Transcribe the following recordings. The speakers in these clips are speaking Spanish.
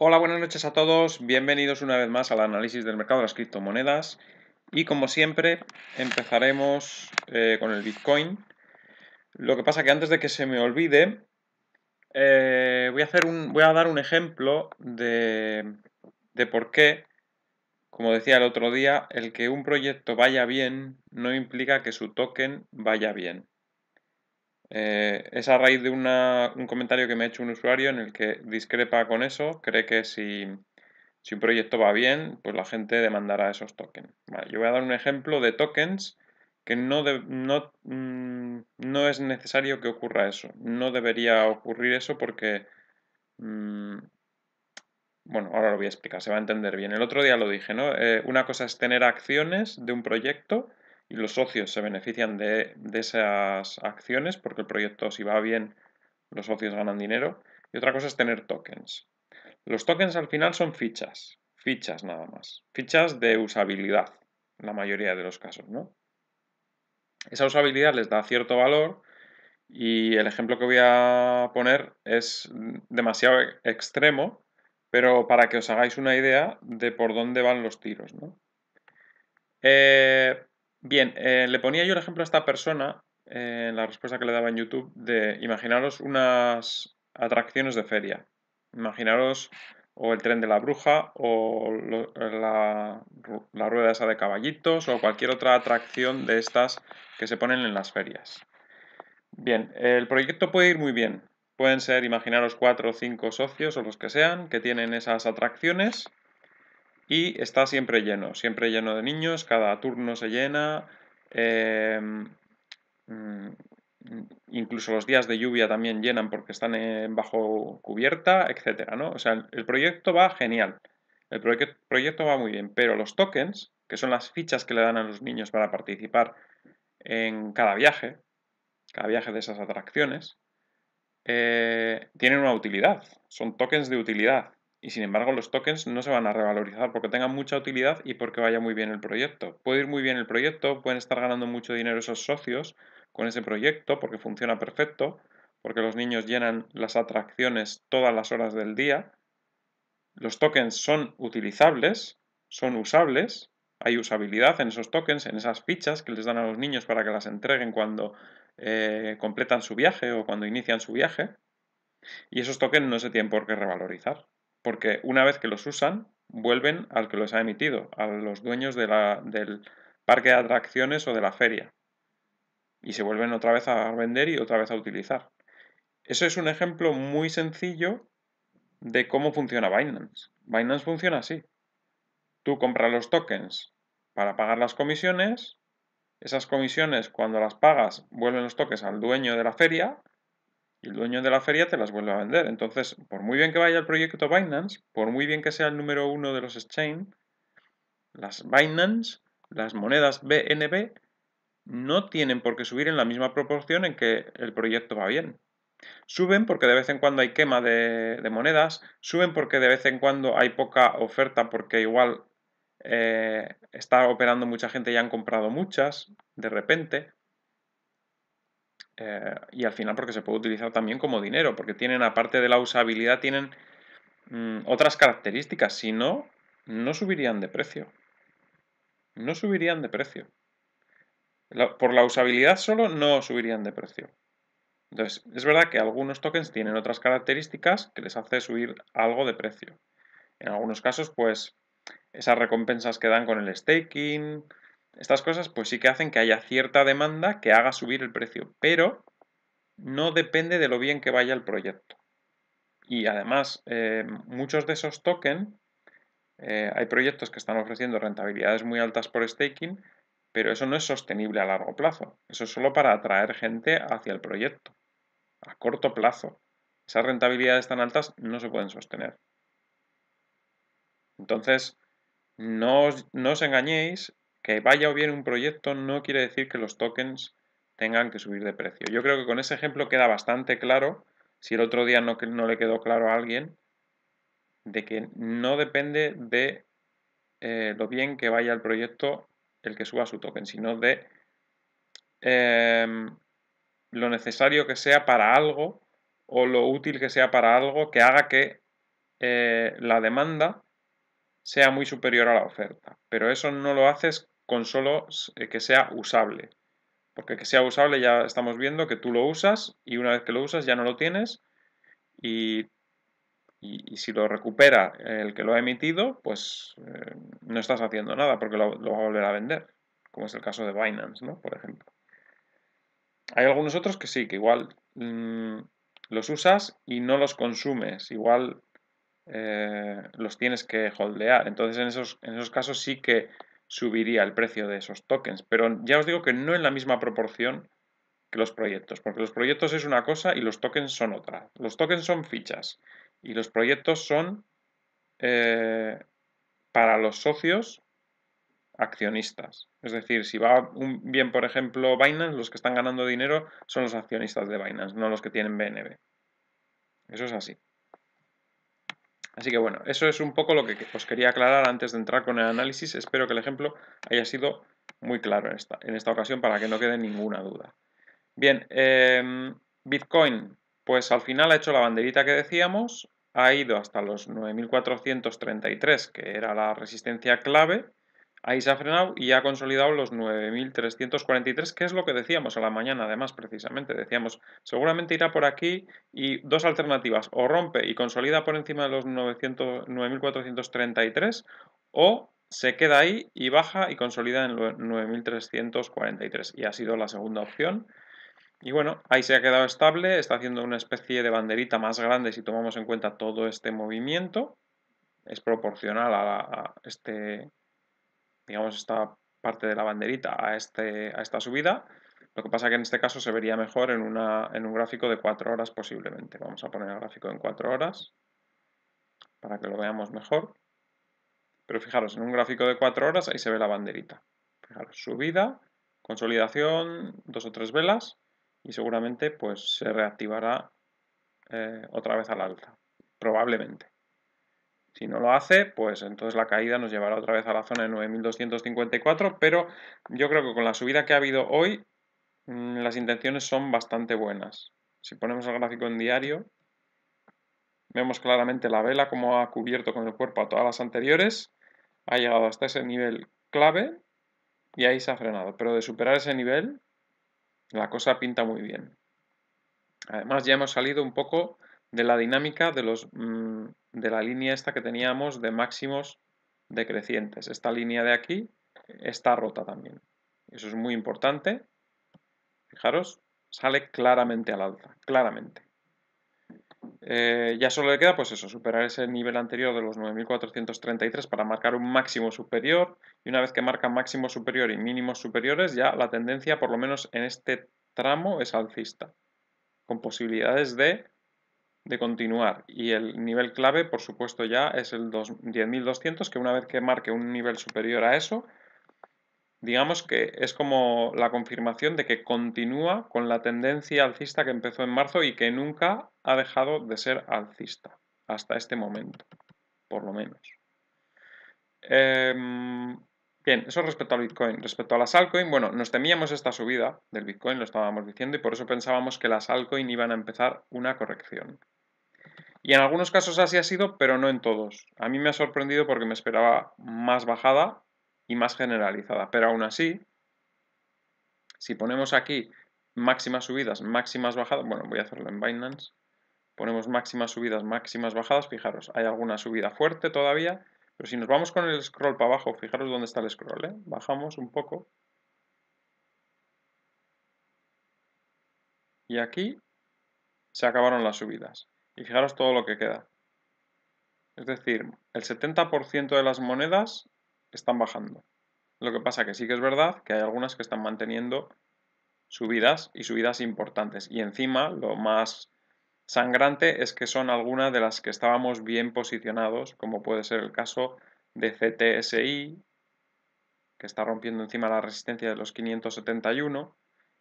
Hola, buenas noches a todos. Bienvenidos una vez más al análisis del mercado de las criptomonedas. Y como siempre, empezaremos eh, con el Bitcoin. Lo que pasa que antes de que se me olvide, eh, voy, a hacer voy a dar un ejemplo de, de por qué, como decía el otro día, el que un proyecto vaya bien no implica que su token vaya bien. Eh, es a raíz de un comentario que me ha hecho un usuario en el que discrepa con eso, cree que si, un proyecto va bien, pues la gente demandará esos tokens. yo voy a dar un ejemplo de tokens que no, mm, no, es necesario que ocurra eso. No debería ocurrir eso porque... Mm, bueno, ahora lo voy a explicar, se va a entender bien. El otro día lo dije, ¿no? Eh, una cosa es tener acciones de un proyecto y los socios se benefician de, esas acciones porque el proyecto si va bien los socios ganan dinero y otra cosa es tener tokens. Los tokens al final son fichas, fichas nada más, fichas de usabilidad la mayoría de los casos, ¿no? Esa usabilidad les da cierto valor y el ejemplo que voy a poner es demasiado e-, extremo, pero para que os hagáis una idea de por dónde van los tiros, eh, Bien, eh, le ponía yo el ejemplo a esta persona eh, en la respuesta que le daba en YouTube de imaginaros unas atracciones de feria. Imaginaros o el tren de la bruja o la, la, rueda esa de caballitos o cualquier otra atracción de estas que se ponen en las ferias. Bien, el proyecto puede ir muy bien. Pueden ser, imaginaros, cuatro o cinco socios o los que sean que tienen esas atracciones y está siempre lleno, siempre lleno de niños, cada turno se llena. Em, mm, incluso los días de lluvia también llenan porque están en bajo cubierta, etcétera, ¿no? O sea, el proyecto va genial. El proyecto va muy bien, pero los tokens, que son las fichas que le dan a los niños para participar en cada viaje, cada viaje de esas atracciones, eh, tienen una utilidad, son tokens de utilidad y sin embargo los tokens no se van a revalorizar porque tengan mucha utilidad y porque vaya muy bien el proyecto. Puede ir muy bien el proyecto, pueden estar ganando mucho dinero esos socios con ese proyecto porque funciona perfecto, porque los niños llenan las atracciones todas las horas del día. Los tokens son utilizables, son usables, hay usabilidad en esos tokens, en esas fichas que les dan a los niños para que las entreguen cuando eh, completan su viaje o cuando inician su viaje. Y esos tokens no se tienen por qué revalorizar porque una vez que los usan, vuelven al que los ha emitido, a los dueños del parque de atracciones o de la feria. Y se vuelven otra vez a vender y otra vez a utilizar. Eso es un ejemplo muy sencillo de cómo funciona Binance. Binance funciona así. Tú compras los tokens para pagar las comisiones, esas comisiones cuando las pagas vuelven los tokens al dueño de la feria y el dueño de la feria te las vuelve a vender. Entonces, por muy bien que vaya el proyecto Binance, por muy bien que sea el número uno de los exchange, las Binance, las monedas BNB, no tienen por qué subir en la misma proporción en que el proyecto va bien. Suben porque de vez en cuando hay quema de, monedas, suben porque de vez en cuando hay poca oferta porque igual eh, está operando mucha gente y han comprado muchas de repente. Eh, y al final porque se puede utilizar también como dinero, porque tienen, aparte de la usabilidad, tienen mm, otras características, si no, no subirían de precio. No subirían de precio. por la usabilidad solo no subirían de precio. Entonces, es verdad que algunos tokens tienen otras características que les hace subir algo de precio. En algunos casos, pues, esas recompensas que dan con el staking, estas cosas pues sí que hacen que haya cierta demanda que haga subir el precio, pero no depende de lo bien que vaya el proyecto. Y además, eh, muchos de esos tokens, eh, hay proyectos que están ofreciendo rentabilidades muy altas por staking, pero eso no es sostenible a largo plazo. Eso es solo para atraer gente hacia el proyecto, a corto plazo. Esas rentabilidades tan altas no se pueden sostener. Entonces, no os, no os engañéis que vaya o bien un proyecto no quiere decir que los tokens tengan que subir de precio. Yo creo que con ese ejemplo queda bastante claro, si el otro día no, no le quedó claro a alguien, de que no depende de eh, lo bien que vaya el proyecto el que suba su token, sino de em, lo necesario que sea para algo o lo útil que sea para algo que haga que eh, la demanda sea muy superior a la oferta. Pero eso no lo haces con solo eh, que sea usable. Porque que sea usable ya estamos viendo que tú lo usas y una vez que lo usas ya no lo tienes y, si lo recupera el que lo ha emitido, pues eh, no estás haciendo nada porque lo, va a volver a vender, como es el caso de Binance, ¿no? Por ejemplo. Hay algunos otros que sí, que igual mm, los usas y no los consumes, igual eh, los tienes que holdear. Entonces en esos, en esos casos sí que subiría el precio de esos tokens. Pero ya os digo que no en la misma proporción que los proyectos, porque los proyectos es una cosa y los tokens son otra. Los tokens son fichas y los proyectos son eh, para los socios accionistas. Es decir, si va un, bien, por ejemplo, Binance, los que están ganando dinero son los accionistas de Binance, no los que tienen BNB. Eso es así. Así que bueno, eso es un poco lo que os quería aclarar antes de entrar con el análisis. Espero que el ejemplo haya sido muy claro en esta, en esta ocasión para que no quede ninguna duda. Bien, em, Bitcoin, pues al final ha hecho la banderita que decíamos, ha ido hasta los 9.433, que era la resistencia clave, Ahí se ha frenado y ha consolidado los 9.343, que es lo que decíamos a la mañana, además, precisamente. Decíamos, seguramente irá por aquí y dos alternativas, o rompe y consolida por encima de los 9.433, o se queda ahí y baja y consolida en los 9.343. Y ha sido la segunda opción. Y bueno, ahí se ha quedado estable, está haciendo una especie de banderita más grande si tomamos en cuenta todo este movimiento. Es proporcional a, a este digamos, esta parte de la banderita a, este, a esta subida. Lo que pasa que en este caso se vería mejor en, en un gráfico de 4 horas posiblemente. Vamos a poner el gráfico en 4 horas para que lo veamos mejor. Pero fijaros, en un gráfico de 4 horas ahí se ve la banderita. Fijaros, subida, consolidación, dos o tres velas y seguramente pues se reactivará eh, otra vez al alza, probablemente. Si no lo hace, pues entonces la caída nos llevará otra vez a la zona de 9.254, pero yo creo que con la subida que ha habido hoy, mm, las intenciones son bastante buenas. Si ponemos el gráfico en diario, vemos claramente la vela como ha cubierto con el cuerpo a todas las anteriores, ha llegado hasta ese nivel clave y ahí se ha frenado, pero de superar ese nivel, la cosa pinta muy bien. Además ya hemos salido un poco de la dinámica de los... Mm, de la línea esta que teníamos de máximos decrecientes. Esta línea de aquí está rota también. Eso es muy importante. Fijaros, sale claramente al alza, claramente. Eh, ya solo le queda, pues eso, superar ese nivel anterior de los 9.433 para marcar un máximo superior. Y una vez que marca máximo superior y mínimos superiores, ya la tendencia, por lo menos en este tramo, es alcista. Con posibilidades de de continuar y el nivel clave por supuesto ya es el 10.200 que una vez que marque un nivel superior a eso digamos que es como la confirmación de que continúa con la tendencia alcista que empezó en marzo y que nunca ha dejado de ser alcista hasta este momento por lo menos em, bien, eso respecto al Bitcoin respecto a las altcoins bueno, nos temíamos esta subida del Bitcoin, lo estábamos diciendo y por eso pensábamos que las altcoin iban a empezar una corrección y en algunos casos así ha sido, pero no en todos. A mí me ha sorprendido porque me esperaba más bajada y más generalizada. Pero aún así, si ponemos aquí máximas subidas, máximas bajadas, bueno, voy a hacerlo en Binance, ponemos máximas subidas, máximas bajadas, fijaros, hay alguna subida fuerte todavía, pero si nos vamos con el scroll para abajo, fijaros dónde está el scroll, ¿eh? bajamos un poco. Y aquí se acabaron las subidas. Y fijaros todo lo que queda. Es decir, el 70% de las monedas están bajando. Lo que pasa que sí que es verdad que hay algunas que están manteniendo subidas y subidas importantes. Y encima, lo más sangrante es que son algunas de las que estábamos bien posicionados, como puede ser el caso de CTSI, que está rompiendo encima la resistencia de los 571,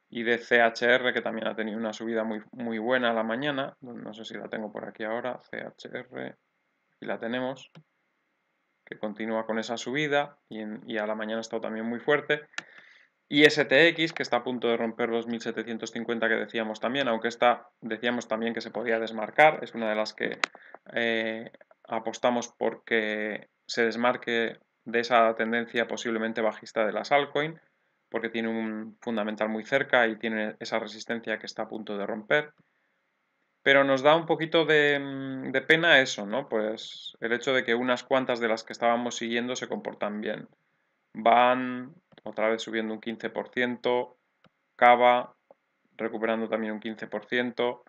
y de CHR, que también ha tenido una subida muy, muy buena a la mañana. No sé si la tengo por aquí ahora, CHR, y la tenemos, que continúa con esa subida y, a la mañana ha estado también muy fuerte. Y STX, que está a punto de romper los 1750 que decíamos también, aunque esta decíamos también que se podía desmarcar, es una de las que eh, apostamos porque se desmarque de esa tendencia posiblemente bajista de las altcoins porque tiene un fundamental muy cerca y tiene esa resistencia que está a punto de romper. Pero nos da un poquito mm, de, pena eso, ¿no? Pues el hecho de que unas cuantas de las que estábamos siguiendo se comportan bien. Van otra vez subiendo un 15%, Cava recuperando también un 15%,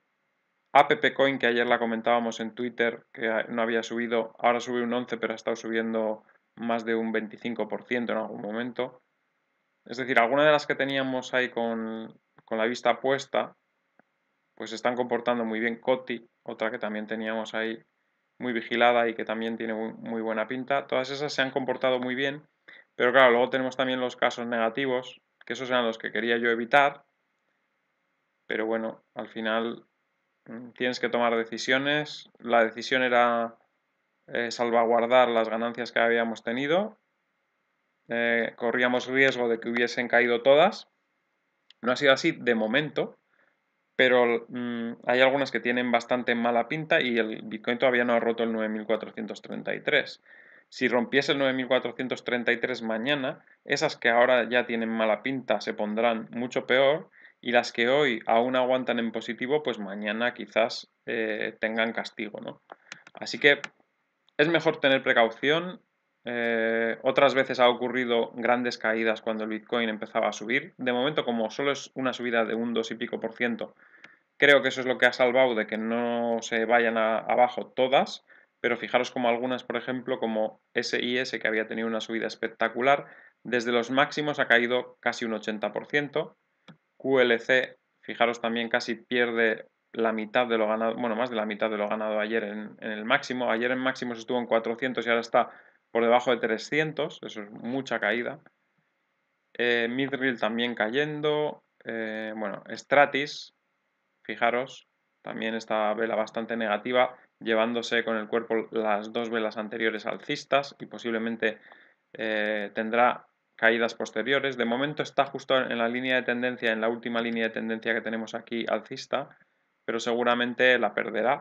APP Coin, que ayer la comentábamos en Twitter, que no había subido, ahora sube un 11%, pero ha estado subiendo más de un 25% en algún momento. Es decir, alguna de las que teníamos ahí con, la vista puesta, pues se están comportando muy bien. Coti, otra que también teníamos ahí muy vigilada y que también tiene muy buena pinta. Todas esas se han comportado muy bien, pero claro, luego tenemos también los casos negativos, que esos eran los que quería yo evitar. Pero bueno, al final mm, tienes que tomar decisiones. La decisión era eh, salvaguardar las ganancias que habíamos tenido eh, corríamos riesgo de que hubiesen caído todas. No ha sido así de momento, pero mm, hay algunas que tienen bastante mala pinta y el Bitcoin todavía no ha roto el 9433. Si rompiese el 9433 mañana, esas que ahora ya tienen mala pinta se pondrán mucho peor y las que hoy aún aguantan en positivo, pues mañana quizás eh, tengan castigo, ¿no? Así que es mejor tener precaución eh, otras veces ha ocurrido grandes caídas cuando el Bitcoin empezaba a subir. De momento, como solo es una subida de un 2 y pico por ciento, creo que eso es lo que ha salvado de que no se vayan abajo todas. Pero fijaros como algunas, por ejemplo, como SIS, que había tenido una subida espectacular, desde los máximos ha caído casi un 80%. QLC, fijaros también, casi pierde la mitad de lo ganado, bueno, más de la mitad de lo ganado ayer en, en el máximo. Ayer en máximos estuvo en 400 y ahora está por debajo de 300, eso es mucha caída. Eh, también cayendo. Eh, bueno, Stratis, fijaros, también esta vela bastante negativa, llevándose con el cuerpo las dos velas anteriores alcistas y posiblemente eh, tendrá caídas posteriores. De momento está justo en la línea de tendencia, en la última línea de tendencia que tenemos aquí alcista, pero seguramente la perderá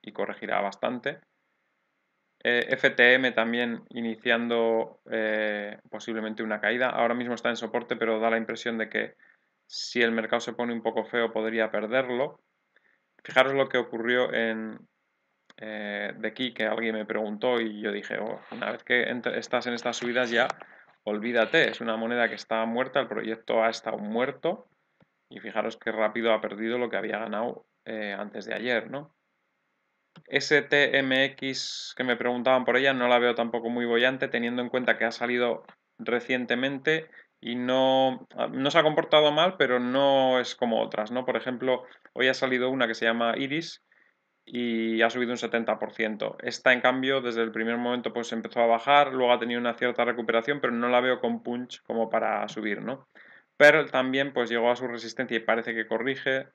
y corregirá bastante. Eh, FTM también iniciando eh, posiblemente una caída. Ahora mismo está en soporte, pero da la impresión de que si el mercado se pone un poco feo podría perderlo. Fijaros lo que ocurrió en eh, de aquí, que alguien me preguntó y yo dije, oh, una vez que estás en estas subidas ya, olvídate, es una moneda que está muerta, el proyecto ha estado muerto y fijaros qué rápido ha perdido lo que había ganado antes de ayer, ¿no? STMX que me preguntaban por ella no la veo tampoco muy bollante teniendo en cuenta que ha salido recientemente y ah, no, se ha comportado mal, pero no es como otras, ¿no? Por ejemplo, hoy ha salido una que se llama Iris y ha subido un 70%. Esta, en cambio, desde el primer momento pues empezó a bajar, luego ha tenido una cierta recuperación, pero no la veo con punch como para subir, ¿no? Pearl también pues llegó a su resistencia y parece que corrige,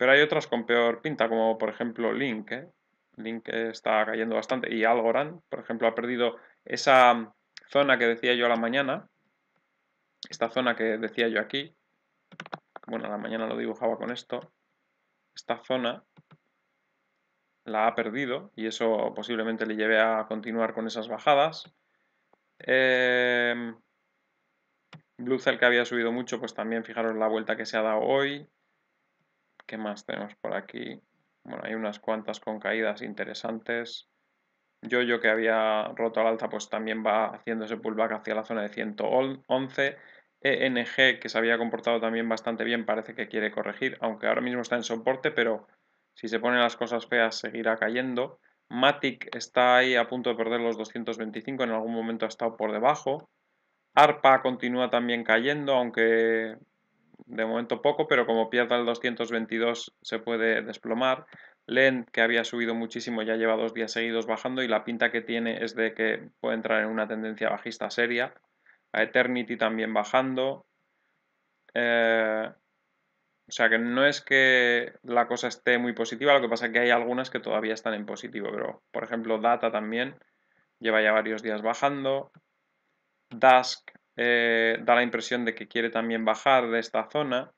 pero hay otras con peor pinta, como por ejemplo Link. ¿eh? Link está cayendo bastante. Y Algorand, por ejemplo, ha perdido esa zona que decía yo a la mañana. Esta zona que decía yo aquí. Bueno, a la mañana lo dibujaba con esto. Esta zona la ha perdido y eso posiblemente le lleve a continuar con esas bajadas. Eh, Blue Cell que había subido mucho, pues también fijaros la vuelta que se ha dado hoy. ¿Qué más tenemos por aquí? Bueno, hay unas cuantas con caídas interesantes. yo que había roto al alza pues también va haciendo ese pullback hacia la zona de 111. ENG que se había comportado también bastante bien parece que quiere corregir, aunque ahora mismo está en soporte, pero si se ponen las cosas feas seguirá cayendo. Matic está ahí a punto de perder los 225, en algún momento ha estado por debajo. ARPA continúa también cayendo, aunque de momento poco, pero como pierda el 222 se puede desplomar. Len, que había subido muchísimo, ya lleva dos días seguidos bajando y la pinta que tiene es de que puede entrar en una tendencia bajista seria. A Eternity también bajando. Eh, o sea que no es que la cosa esté muy positiva, lo que pasa es que hay algunas que todavía están en positivo, pero por ejemplo Data también lleva ya varios días bajando. Dusk eh, da la impresión de que quiere también bajar de esta zona.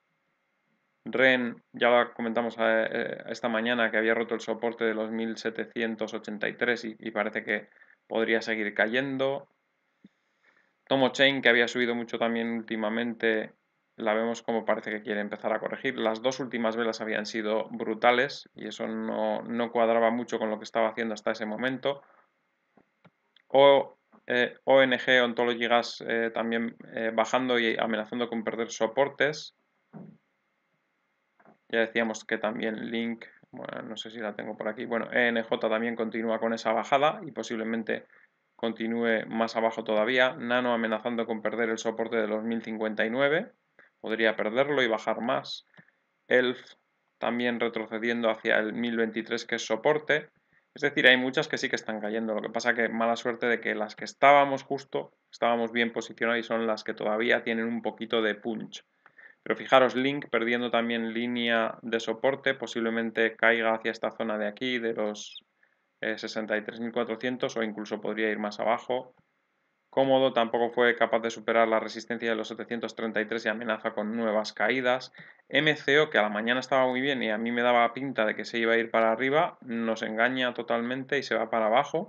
REN, ya lo comentamos eh, eh, esta mañana, que había roto el soporte de los 1783 y, parece que podría seguir cayendo. Tomo Chain, que había subido mucho también últimamente, la vemos como parece que quiere empezar a corregir. Las dos últimas velas habían sido brutales y eso no, no cuadraba mucho con lo que estaba haciendo hasta ese momento. O eh, ONG, Ontology Gas, eh, también eh, bajando y amenazando con perder soportes. Ya decíamos que también Link, bueno, no sé si la tengo por aquí, bueno, ENJ también continúa con esa bajada y posiblemente continúe más abajo todavía. Nano amenazando con perder el soporte de los 1059, podría perderlo y bajar más. ELF también retrocediendo hacia el 1023 que es soporte. Es decir, hay muchas que sí que están cayendo. Lo que pasa que mala suerte de que las que estábamos justo, estábamos bien posicionados y son las que todavía tienen un poquito de punch. Pero fijaros, Link perdiendo también línea de soporte, posiblemente caiga hacia esta zona de aquí, de los 63.400 eh, o incluso podría ir más abajo cómodo, tampoco fue capaz de superar la resistencia de los 733 y amenaza con nuevas caídas. MCO, que a la mañana estaba muy bien y a mí me daba pinta de que se iba a ir para arriba, nos engaña totalmente y se va para abajo.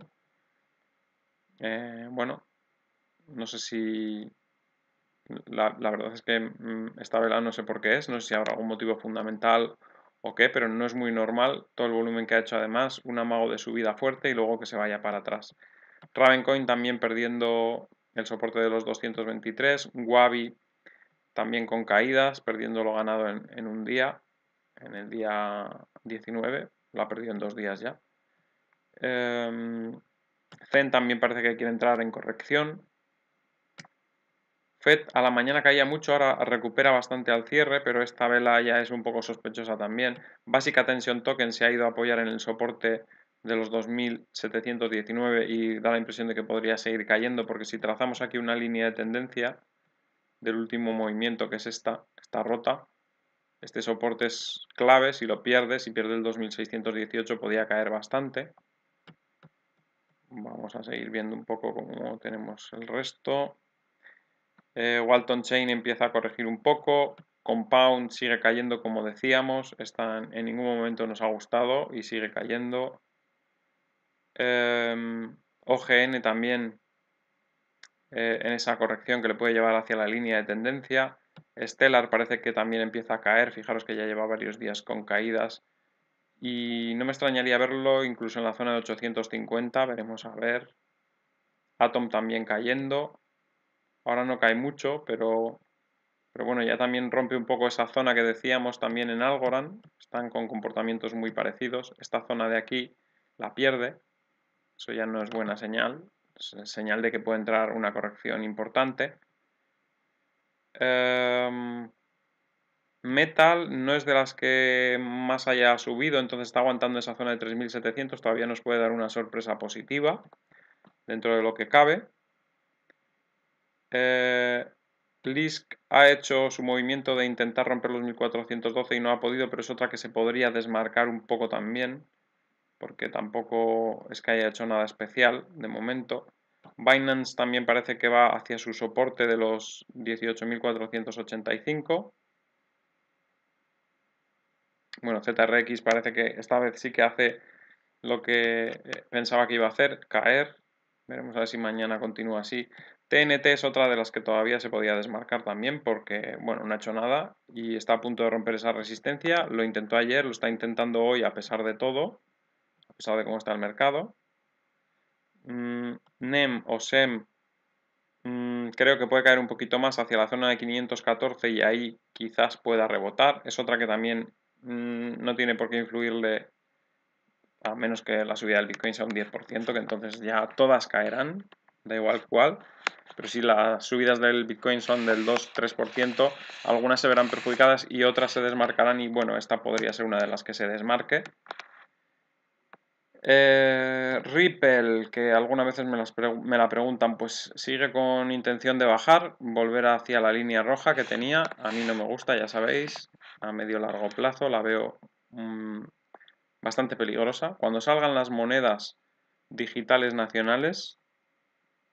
Eh, bueno, no sé si... La, la verdad es que mm, esta vela no sé por qué es, no sé si habrá algún motivo fundamental o qué, pero no es muy normal todo el volumen que ha hecho además, un amago de subida fuerte y luego que se vaya para atrás. Ravencoin también perdiendo el soporte de los 223. Wabi también con caídas, perdiendo lo ganado en, un día, en el día 19. La perdió en dos días ya. Em, Zen también parece que quiere entrar en corrección. FED a la mañana caía mucho, ahora recupera bastante al cierre, pero esta vela ya es un poco sospechosa también. Básica Tension Token se ha ido a apoyar en el soporte de los 2.719 y da la impresión de que podría seguir cayendo porque si trazamos aquí una línea de tendencia del último movimiento que es esta, está rota, este soporte es clave, si lo pierde, si pierde el 2618 podría caer bastante. Vamos a seguir viendo un poco cómo tenemos el resto. Eh, Walton Chain empieza a corregir un poco, Compound sigue cayendo como decíamos, Están, en ningún momento nos ha gustado y sigue cayendo. Em, OGN también eh, en esa corrección que le puede llevar hacia la línea de tendencia. Stellar parece que también empieza a caer, fijaros que ya lleva varios días con caídas y no me extrañaría verlo incluso en la zona de 850, veremos a ver. Atom también cayendo, ahora no cae mucho, pero, pero bueno, ya también rompe un poco esa zona que decíamos también en Algorand, están con comportamientos muy parecidos, esta zona de aquí la pierde, eso ya no es buena señal, es señal de que puede entrar una corrección importante. Em, metal no es de las que más haya subido, entonces está aguantando esa zona de 3700, todavía nos puede dar una sorpresa positiva dentro de lo que cabe. Eh, Lisk ha hecho su movimiento de intentar romper los 1412 y no ha podido, pero es otra que se podría desmarcar un poco también porque tampoco es que haya hecho nada especial de momento. Binance también parece que va hacia su soporte de los 18.485. Bueno, ZRX parece que esta vez sí que hace lo que eh, pensaba que iba a hacer, caer. Veremos a ver si mañana continúa así. TNT es otra de las que todavía se podía desmarcar también porque, bueno, no ha hecho nada y está a punto de romper esa resistencia. Lo intentó ayer, lo está intentando hoy a pesar de todo sabe pues cómo está el mercado. Mm, NEM o SEM mm, creo que puede caer un poquito más hacia la zona de 514 y ahí quizás pueda rebotar. Es otra que también mm, no tiene por qué influirle a menos que la subida del Bitcoin sea un 10%, que entonces ya todas caerán, da igual cuál. Pero si las subidas del Bitcoin son del 2-3%, algunas se verán perjudicadas y otras se desmarcarán y bueno, esta podría ser una de las que se desmarque. Eh, Ripple, que algunas veces me, la preguntan, pues sigue con intención de bajar, volver hacia la línea roja que tenía. A mí no me gusta, ya sabéis, a medio largo plazo la veo mm, bastante peligrosa. Cuando salgan las monedas digitales nacionales,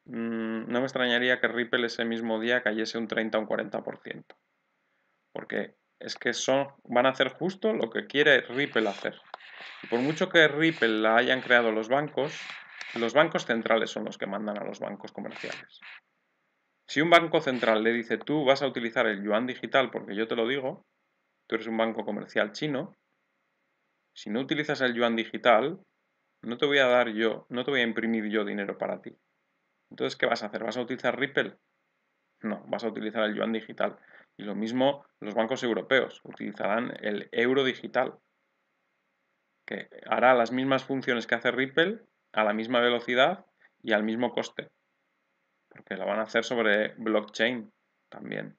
mm, no me extrañaría que Ripple ese mismo día cayese un 30 o un 40%. Porque es que van a hacer justo lo que quiere Ripple hacer. Y por mucho que Ripple la hayan creado los bancos, los bancos centrales son los que mandan a los bancos comerciales. Si un banco central le dice tú vas a utilizar el yuan digital porque yo te lo digo, tú eres un banco comercial chino, si no utilizas el yuan digital, no te voy a dar yo, no te voy a imprimir yo dinero para ti. Entonces, ¿qué vas a hacer? ¿Vas a utilizar Ripple? No, vas a utilizar el yuan digital. Y lo mismo los bancos europeos utilizarán el euro digital que hará las mismas funciones que hace Ripple a la misma velocidad y al mismo coste. Porque la van a hacer sobre blockchain también.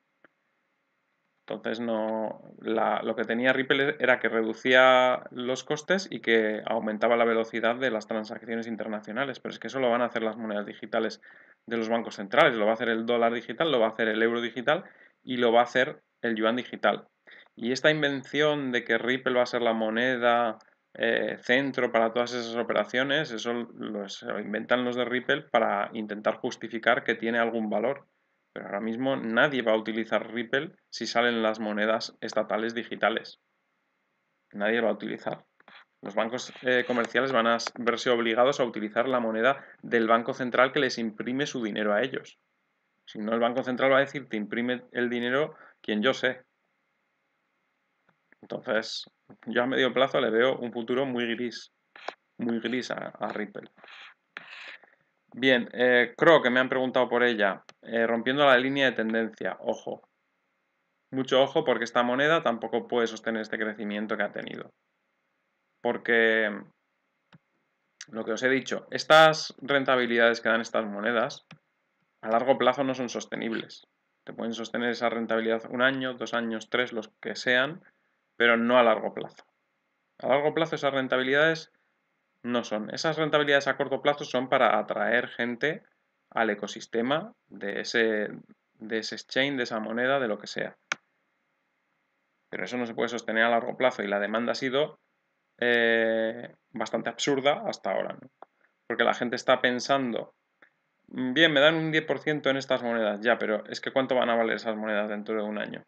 Entonces no, lo que tenía Ripple era que reducía los costes y que aumentaba la velocidad de las transacciones internacionales, pero es que eso lo van a hacer las monedas digitales de los bancos centrales, lo va a hacer el dólar digital, lo va a hacer el euro digital y lo va a hacer el yuan digital. Y esta invención de que Ripple va a ser la moneda eh, centro para todas esas operaciones, eso lo, inventan los de Ripple para intentar justificar que tiene algún valor. Pero ahora mismo nadie va a utilizar Ripple si salen las monedas estatales digitales. Nadie va a utilizar. Los bancos eh, comerciales van a verse obligados a utilizar la moneda del Banco Central que les imprime su dinero a ellos. Si no, el Banco Central va a decir, te imprime el dinero quien yo sé. Entonces, yo a medio plazo le veo un futuro muy gris, muy gris a, Ripple. Bien, eh, creo que me han preguntado por ella, eh, rompiendo la línea de tendencia, ojo. Mucho ojo porque esta moneda tampoco puede sostener este crecimiento que ha tenido. Porque lo que os he dicho, estas rentabilidades que dan estas monedas a largo plazo no son sostenibles. Te pueden sostener esa rentabilidad un año, dos años, tres, los que sean, pero no a largo plazo. A largo plazo esas rentabilidades no son. Esas rentabilidades a corto plazo son para atraer gente al ecosistema de ese, de ese exchange, de esa moneda, de lo que sea. Pero eso no se puede sostener a largo plazo y la demanda ha sido eh, bastante absurda hasta ahora. ¿no? Porque la gente está pensando, mm, bien, me dan un 10% en estas monedas, ya, pero es que ¿cuánto van a valer esas monedas dentro de un año?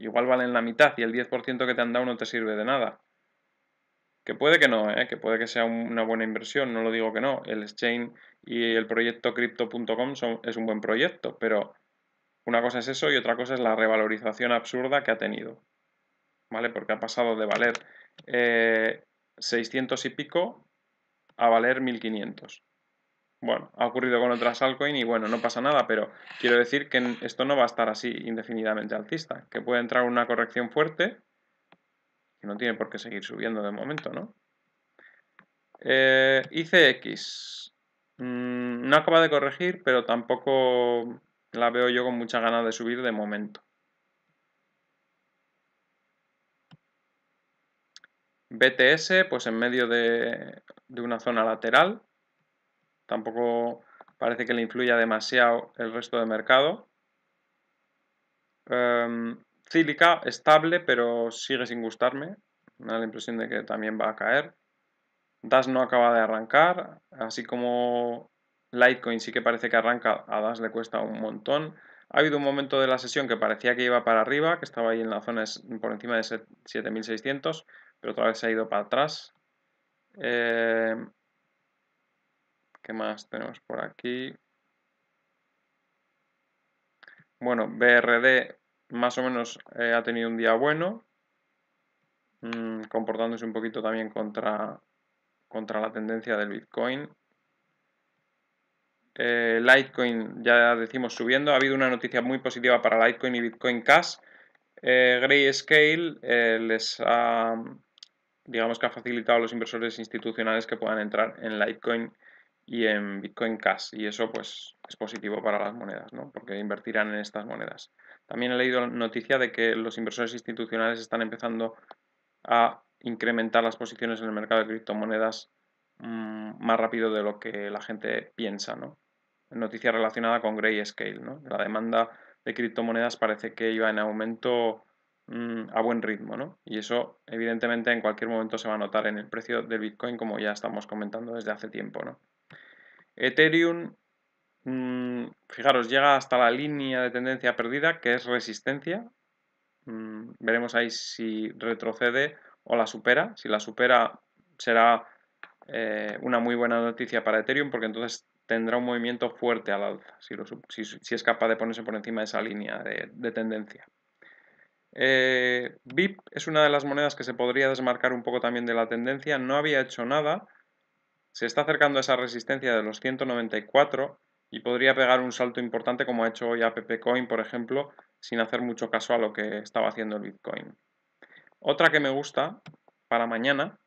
Igual valen la mitad y el 10% que te han dado no te sirve de nada. Que puede que no, ¿eh? que puede que sea una buena inversión, no lo digo que no. El exchange y el proyecto crypto.com es un buen proyecto, pero una cosa es eso y otra cosa es la revalorización absurda que ha tenido. ¿Vale? Porque ha pasado de valer 600 eh, y pico a valer 1500 bueno, ha ocurrido con otras altcoin y bueno, no pasa nada, pero quiero decir que esto no va a estar así indefinidamente altista. que puede entrar una corrección fuerte que no tiene por qué seguir subiendo de momento, ¿no? Eh, ICX mm, no acaba de corregir, pero tampoco la veo yo con mucha ganas de subir de momento. BTS, pues en medio de, de una zona lateral, tampoco parece que le influya demasiado el resto de mercado. Em, Cílica estable, pero sigue sin gustarme. Me da la impresión de que también va a caer. DAS no acaba de arrancar, así como Litecoin sí que parece que arranca, a DAS le cuesta un montón. Ha habido un momento de la sesión que parecía que iba para arriba, que estaba ahí en la zona por encima de 7600, pero otra vez se ha ido para atrás. Eh, más tenemos por aquí? Bueno, BRD más o menos eh, ha tenido un día bueno, mm, comportándose un poquito también contra, contra la tendencia del Bitcoin. Eh, Litecoin, ya decimos, subiendo. Ha habido una noticia muy positiva para Litecoin y Bitcoin Cash. Eh, Grayscale eh, les ha, digamos que ha facilitado a los inversores institucionales que puedan entrar en Litecoin y en Bitcoin Cash. Y eso pues es positivo para las monedas, ¿no? Porque invertirán en estas monedas. También he leído noticia de que los inversores institucionales están empezando a incrementar las posiciones en el mercado de criptomonedas mm, más rápido de lo que la gente piensa, ¿no? Noticia relacionada con Grayscale, ¿no? La demanda de criptomonedas parece que iba en aumento mm, a buen ritmo, ¿no? Y eso, evidentemente, en cualquier momento se va a notar en el precio del Bitcoin, como ya estamos comentando desde hace tiempo, ¿no? Ethereum, mm, fijaros, llega hasta la línea de tendencia perdida, que es resistencia. Mm, veremos ahí si retrocede o la supera. Si la supera será eh, una muy buena noticia para Ethereum porque entonces tendrá un movimiento fuerte al alza, si, es capaz de ponerse por encima de esa línea de, tendencia. VIP eh, es una de las monedas que se podría desmarcar un poco también de la tendencia, no había hecho nada, se está acercando a esa resistencia de los 194 y podría pegar un salto importante como ha hecho hoy APP Coin, por ejemplo, sin hacer mucho caso a lo que estaba haciendo el Bitcoin. Otra que me gusta para mañana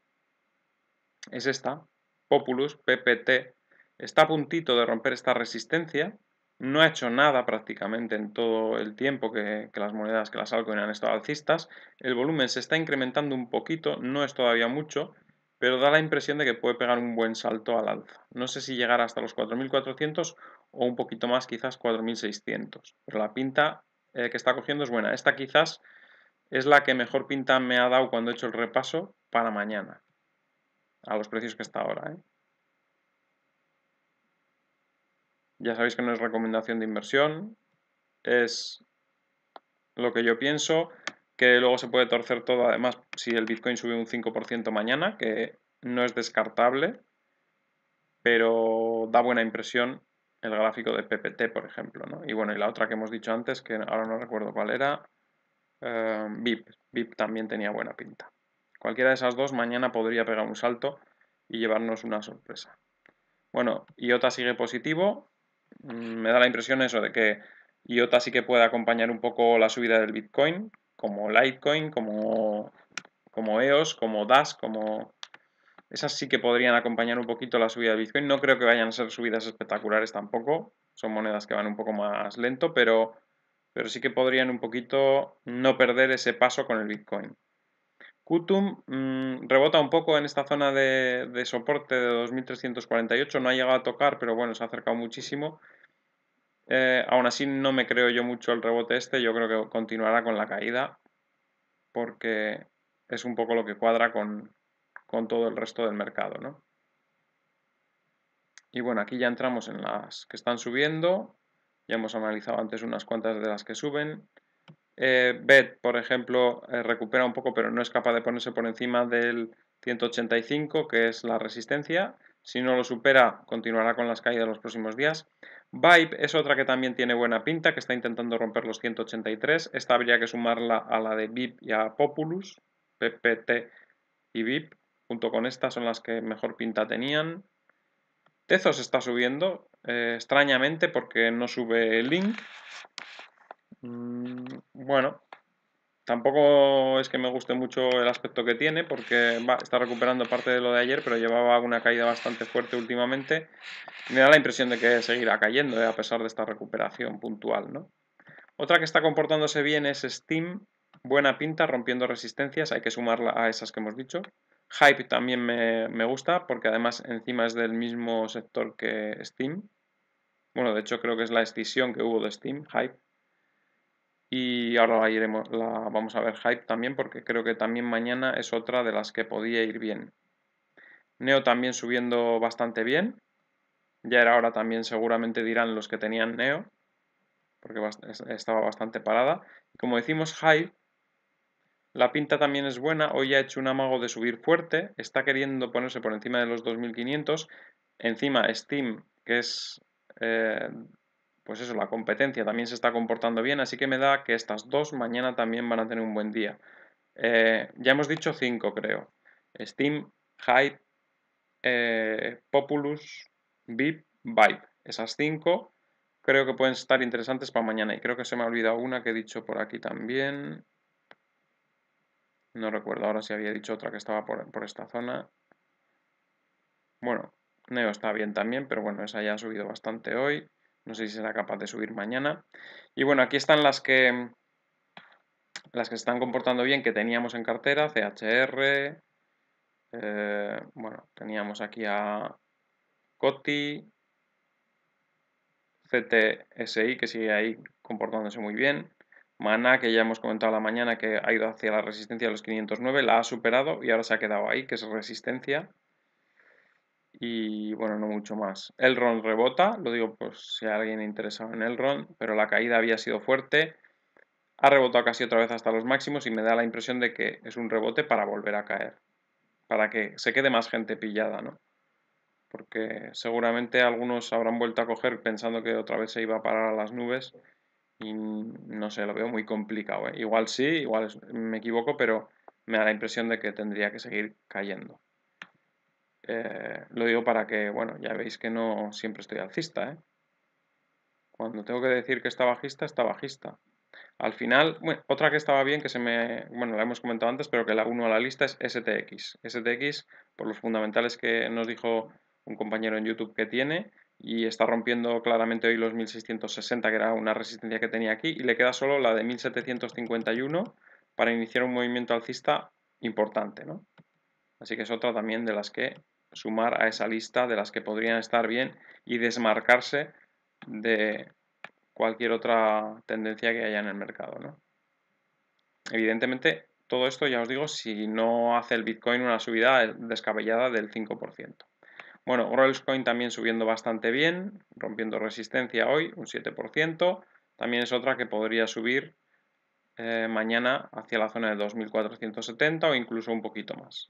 es esta, Populus PPT. Está a puntito de romper esta resistencia, no ha hecho nada prácticamente en todo el tiempo que, las monedas que las altcoins han estado alcistas. El volumen se está incrementando un poquito, no es todavía mucho, pero da la impresión de que puede pegar un buen salto al alza. No sé si llegará hasta los 4.400 o un poquito más, quizás 4.600, pero la pinta eh, que está cogiendo es buena. Esta quizás es la que mejor pinta me ha dado cuando he hecho el repaso para mañana, a los precios que está ahora. ¿eh? Ya sabéis que no es recomendación de inversión, es lo que yo pienso que luego se puede torcer todo, además, si el Bitcoin sube un 5% mañana, que no es descartable, pero da buena impresión el gráfico de PPT, por ejemplo. ¿no? Y bueno, y la otra que hemos dicho antes, que ahora no recuerdo cuál era, eh, VIP. VIP también tenía buena pinta. Cualquiera de esas dos mañana podría pegar un salto y llevarnos una sorpresa. Bueno, IOTA sigue positivo. Mm, me da la impresión eso de que IOTA sí que puede acompañar un poco la subida del Bitcoin, como Litecoin, como, como EOS, como Dash, como... Esas sí que podrían acompañar un poquito la subida de Bitcoin. No creo que vayan a ser subidas espectaculares tampoco. Son monedas que van un poco más lento, pero, pero sí que podrían un poquito no perder ese paso con el Bitcoin. Kutum mm, rebota un poco en esta zona de, de soporte de 2348. No ha llegado a tocar, pero bueno, se ha acercado muchísimo. Eh, aún así no me creo yo mucho el rebote este, yo creo que continuará con la caída porque es un poco lo que cuadra con, todo el resto del mercado. ¿no? Y bueno, aquí ya entramos en las que están subiendo, ya hemos analizado antes unas cuantas de las que suben. BED eh, BET, por ejemplo, eh, recupera un poco pero no es capaz de ponerse por encima del 185 que es la resistencia si no lo supera, continuará con las caídas los próximos días. Vibe es otra que también tiene buena pinta, que está intentando romper los 183. Esta habría que sumarla a la de VIP y a Populus, PPT y VIP. Junto con estas son las que mejor pinta tenían. Tezos está subiendo, eh, extrañamente porque no sube el Link. Mm, bueno, Tampoco es que me guste mucho el aspecto que tiene, porque está recuperando parte de lo de ayer, pero llevaba una caída bastante fuerte últimamente. Me da la impresión de que seguirá cayendo, eh, a pesar de esta recuperación puntual. ¿no? Otra que está comportándose bien es Steam. Buena pinta, rompiendo resistencias, hay que sumarla a esas que hemos dicho. Hype también me, me gusta, porque además encima es del mismo sector que Steam. Bueno, de hecho creo que es la escisión que hubo de Steam, Hype. Y ahora la, iremos, la vamos a ver Hype también porque creo que también mañana es otra de las que podía ir bien. Neo también subiendo bastante bien. Ya era hora también seguramente dirán los que tenían Neo porque estaba bastante parada. Como decimos, Hype, la pinta también es buena. Hoy ha hecho un amago de subir fuerte. Está queriendo ponerse por encima de los 2500. Encima Steam, que es eh, pues eso, la competencia también se está comportando bien, así que me da que estas dos mañana también van a tener un buen día. Eh, ya hemos dicho cinco, creo. Steam, Hype, eh, Populus, VIP, Vibe. Esas cinco creo que pueden estar interesantes para mañana. Y creo que se me ha olvidado una que he dicho por aquí también. No recuerdo ahora si había dicho otra que estaba por, por esta zona. Bueno, Neo está bien también, pero bueno, esa ya ha subido bastante hoy. No sé si será capaz de subir mañana. Y bueno, aquí están las que las que se están comportando bien que teníamos en cartera, CHR, eh, bueno, teníamos aquí a Coti, CTSI que sigue ahí comportándose muy bien, Mana que ya hemos comentado la mañana que ha ido hacia la resistencia de los 509, la ha superado y ahora se ha quedado ahí, que es resistencia y bueno, no mucho más. el ron rebota, lo digo pues si alguien alguien interesado en el ron pero la caída había sido fuerte, ha rebotado casi otra vez hasta los máximos y me da la impresión de que es un rebote para volver a caer, para que se quede más gente pillada, ¿no? Porque seguramente algunos habrán vuelto a coger pensando que otra vez se iba a parar a las nubes y no sé, lo veo muy complicado. ¿eh? Igual sí, igual me equivoco, pero me da la impresión de que tendría que seguir cayendo. Eh, lo digo para que, bueno, ya veis que no siempre estoy alcista. ¿eh? Cuando tengo que decir que está bajista, está bajista. Al final, bueno, otra que estaba bien, que se me, bueno, la hemos comentado antes, pero que la uno a la lista es STX. STX, por los fundamentales que nos dijo un compañero en YouTube que tiene, y está rompiendo claramente hoy los 1660, que era una resistencia que tenía aquí, y le queda solo la de 1751 para iniciar un movimiento alcista importante, ¿no? Así que es otra también de las que sumar a esa lista de las que podrían estar bien y desmarcarse de cualquier otra tendencia que haya en el mercado. ¿no? Evidentemente, todo esto ya os digo, si no hace el Bitcoin una subida descabellada del 5%. Bueno, Coin también subiendo bastante bien, rompiendo resistencia hoy, un 7%. También es otra que podría subir eh, mañana hacia la zona de 2.470 o incluso un poquito más.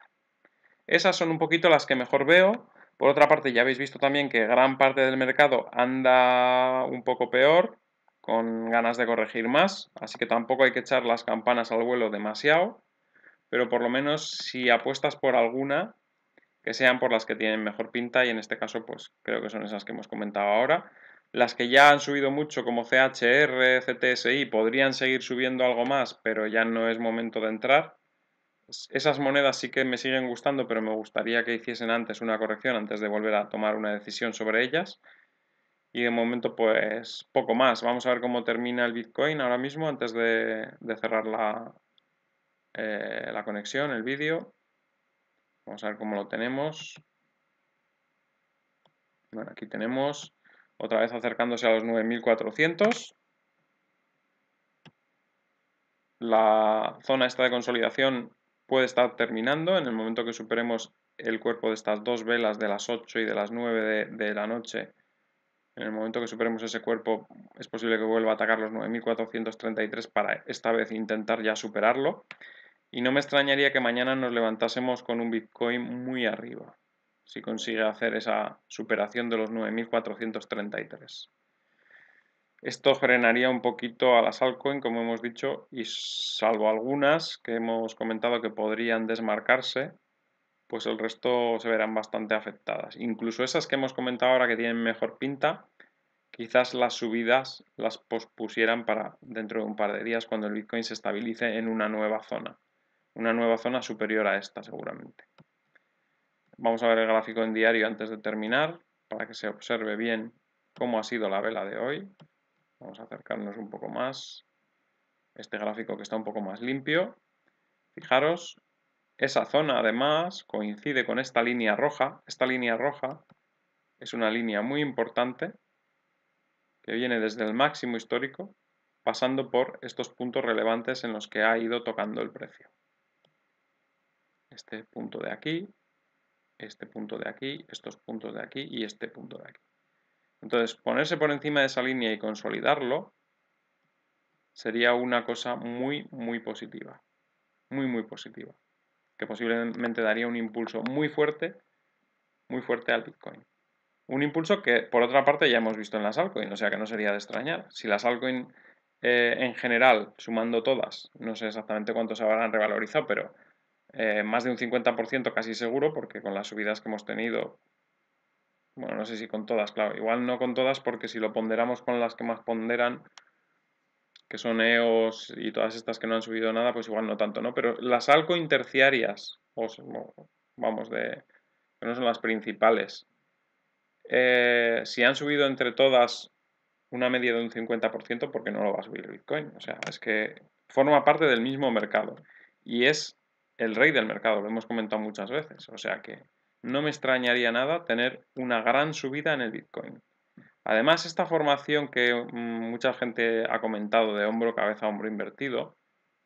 Esas son un poquito las que mejor veo. Por otra parte, ya habéis visto también que gran parte del mercado anda un poco peor, con ganas de corregir más, así que tampoco hay que echar las campanas al vuelo demasiado, pero por lo menos si apuestas por alguna, que sean por las que tienen mejor pinta y en este caso pues creo que son esas que hemos comentado ahora. Las que ya han subido mucho como CHR, CTSI, podrían seguir subiendo algo más, pero ya no es momento de entrar esas monedas sí que me siguen gustando, pero me gustaría que hiciesen antes una corrección, antes de volver a tomar una decisión sobre ellas. Y de momento, pues poco más. Vamos a ver cómo termina el Bitcoin ahora mismo antes de, cerrar la, eh, la conexión, el vídeo. Vamos a ver cómo lo tenemos. Bueno, aquí tenemos otra vez acercándose a los 9400. La zona esta de consolidación puede estar terminando en el momento que superemos el cuerpo de estas dos velas de las 8 y de las 9 de, la noche. En el momento que superemos ese cuerpo es posible que vuelva a atacar los 9.433 para esta vez intentar ya superarlo. Y no me extrañaría que mañana nos levantásemos con un Bitcoin muy arriba, si consigue hacer esa superación de los 9.433. Esto frenaría un poquito a las altcoins, como hemos dicho, y salvo algunas que hemos comentado que podrían desmarcarse, pues el resto se verán bastante afectadas. Incluso esas que hemos comentado ahora que tienen mejor pinta, quizás las subidas las pospusieran para dentro de un par de días cuando el Bitcoin se estabilice en una nueva zona. Una nueva zona superior a esta seguramente. Vamos a ver el gráfico en diario antes de terminar para que se observe bien cómo ha sido la vela de hoy. Vamos a acercarnos un poco más. Este gráfico que está un poco más limpio. Fijaros, esa zona además coincide con esta línea roja. Esta línea roja es una línea muy importante que viene desde el máximo histórico pasando por estos puntos relevantes en los que ha ido tocando el precio. Este punto de aquí, este punto de aquí, estos puntos de aquí y este punto de aquí. Entonces, ponerse por encima de esa línea y consolidarlo sería una cosa muy, muy positiva. Muy, muy positiva. Que posiblemente daría un impulso muy fuerte, muy fuerte al Bitcoin. Un impulso que, por otra parte, ya hemos visto en las altcoins, o sea que no sería de extrañar. Si las altcoins eh, en general, sumando todas, no sé exactamente cuántos se habrán revalorizado, pero eh, más de un 50% casi seguro, porque con las subidas que hemos tenido bueno, no sé si con todas, claro. Igual no con todas porque si lo ponderamos con las que más ponderan, que son EOS y todas estas que no han subido nada, pues igual no tanto, ¿no? Pero las algo interciarias, o, vamos, de, que no son las principales, eh, si han subido entre todas una media de un 50%, porque no lo va a subir Bitcoin. O sea, es que forma parte del mismo mercado y es el rey del mercado, lo hemos comentado muchas veces. O sea que no me extrañaría nada tener una gran subida en el Bitcoin. Además, esta formación que mm, mucha gente ha comentado de hombro, cabeza, hombro invertido,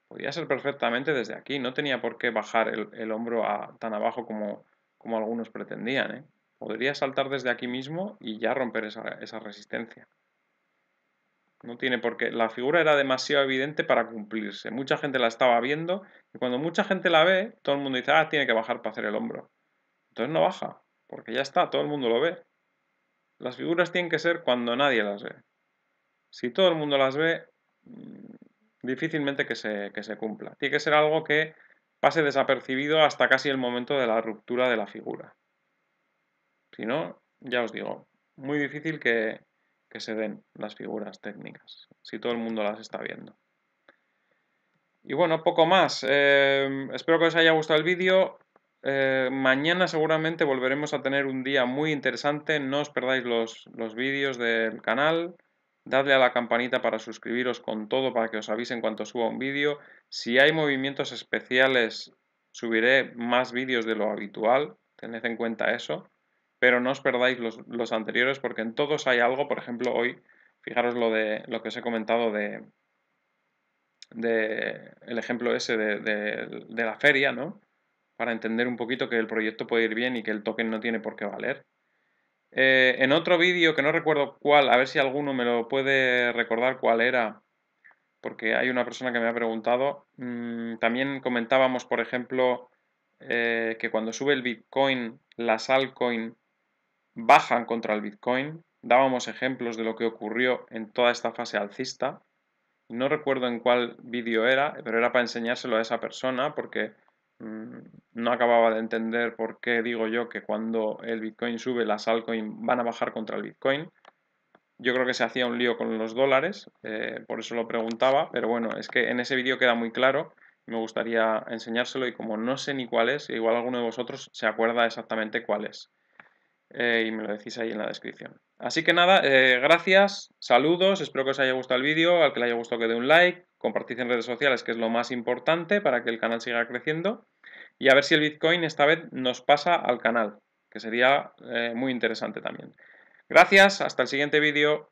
podía ser perfectamente desde aquí. No tenía por qué bajar el, hombro a, tan abajo como, como algunos pretendían. ¿eh? Podría saltar desde aquí mismo y ya romper esa, esa resistencia. No tiene por qué. La figura era demasiado evidente para cumplirse. Mucha gente la estaba viendo y cuando mucha gente la ve, todo el mundo dice, ah, tiene que bajar para hacer el hombro. Entonces no baja, porque ya está, todo el mundo lo ve. Las figuras tienen que ser cuando nadie las ve. Si todo el mundo las ve, mm, difícilmente que se, se cumpla. Tiene que ser algo que pase desapercibido hasta casi el momento de la ruptura de la figura. Si no, ya os digo, muy difícil que, se den las figuras técnicas, si todo el mundo las está viendo. Y bueno, poco más. Eh, espero que os haya gustado el vídeo. Eh, mañana seguramente volveremos a tener un día muy interesante. No os perdáis los, vídeos del canal. Dadle a la campanita para suscribiros con todo para que os avisen cuando suba un vídeo. Si hay movimientos especiales, subiré más vídeos de lo habitual. Tened en cuenta eso. Pero no os perdáis los, anteriores porque en todos hay algo. Por ejemplo, hoy, fijaros lo, de, lo que os he comentado de, de el ejemplo ese de la feria, ¿no? para entender un poquito que el proyecto puede ir bien y que el token no tiene por qué valer. Eh, en otro vídeo, que no recuerdo cuál, a ver si alguno me lo puede recordar cuál era, porque hay una persona que me ha preguntado, mm, también comentábamos, por ejemplo, eh, que cuando sube el Bitcoin, las altcoins bajan contra el Bitcoin. Dábamos ejemplos de lo que ocurrió en toda esta fase alcista. No recuerdo en cuál vídeo era, pero era para enseñárselo a esa persona porque Mm, no acababa de entender por qué digo yo que cuando el Bitcoin sube, las altcoins van a bajar contra el Bitcoin. Yo creo que se hacía un lío con los dólares, eh, por eso lo preguntaba, pero bueno, es que en ese vídeo queda muy claro, me gustaría enseñárselo y como no sé ni cuál es, igual alguno de vosotros se acuerda exactamente cuál es. Eh, y me lo decís ahí en la descripción. Así que nada, eh, gracias, saludos, espero que os haya gustado el vídeo, al que le haya gustado que dé un like, compartid en redes sociales que es lo más importante para que el canal siga creciendo y a ver si el Bitcoin esta vez nos pasa al canal, que sería eh, muy interesante también. Gracias, hasta el siguiente vídeo.